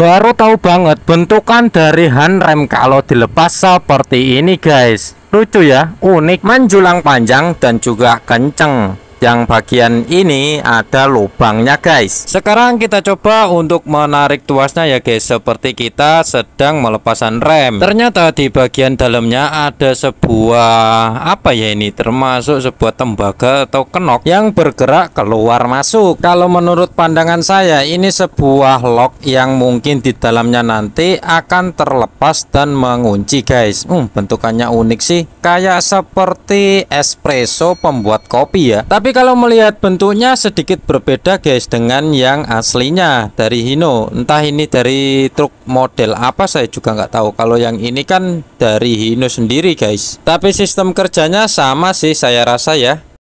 baru tahu banget bentukan dari handrem kalau dilepas seperti ini guys lucu ya unik menjulang panjang dan juga kenceng yang bagian ini ada lubangnya guys sekarang kita coba untuk menarik tuasnya ya guys seperti kita sedang melepasan rem ternyata di bagian dalamnya ada sebuah apa ya ini termasuk sebuah tembaga atau kenok yang bergerak keluar masuk kalau menurut pandangan saya ini sebuah lock yang mungkin di dalamnya nanti akan terlepas dan mengunci guys hmm, bentukannya unik sih kayak seperti espresso pembuat kopi ya tapi tapi kalau melihat bentuknya sedikit berbeda guys dengan yang aslinya dari Hino Entah ini dari truk model apa saya juga nggak tahu Kalau yang ini kan dari Hino sendiri guys Tapi sistem kerjanya sama sih saya rasa ya